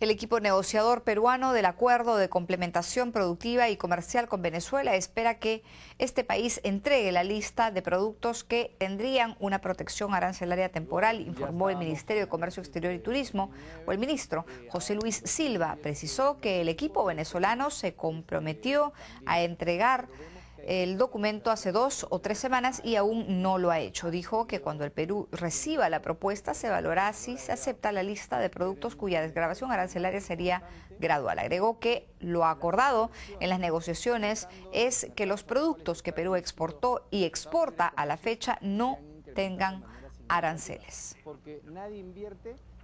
El equipo negociador peruano del acuerdo de complementación productiva y comercial con Venezuela espera que este país entregue la lista de productos que tendrían una protección arancelaria temporal, informó el Ministerio de Comercio Exterior y Turismo o el ministro José Luis Silva. Precisó que el equipo venezolano se comprometió a entregar el documento hace dos o tres semanas y aún no lo ha hecho. Dijo que cuando el Perú reciba la propuesta se valorará si se acepta la lista de productos cuya desgrabación arancelaria sería gradual. Agregó que lo acordado en las negociaciones es que los productos que Perú exportó y exporta a la fecha no tengan aranceles. Porque nadie invierte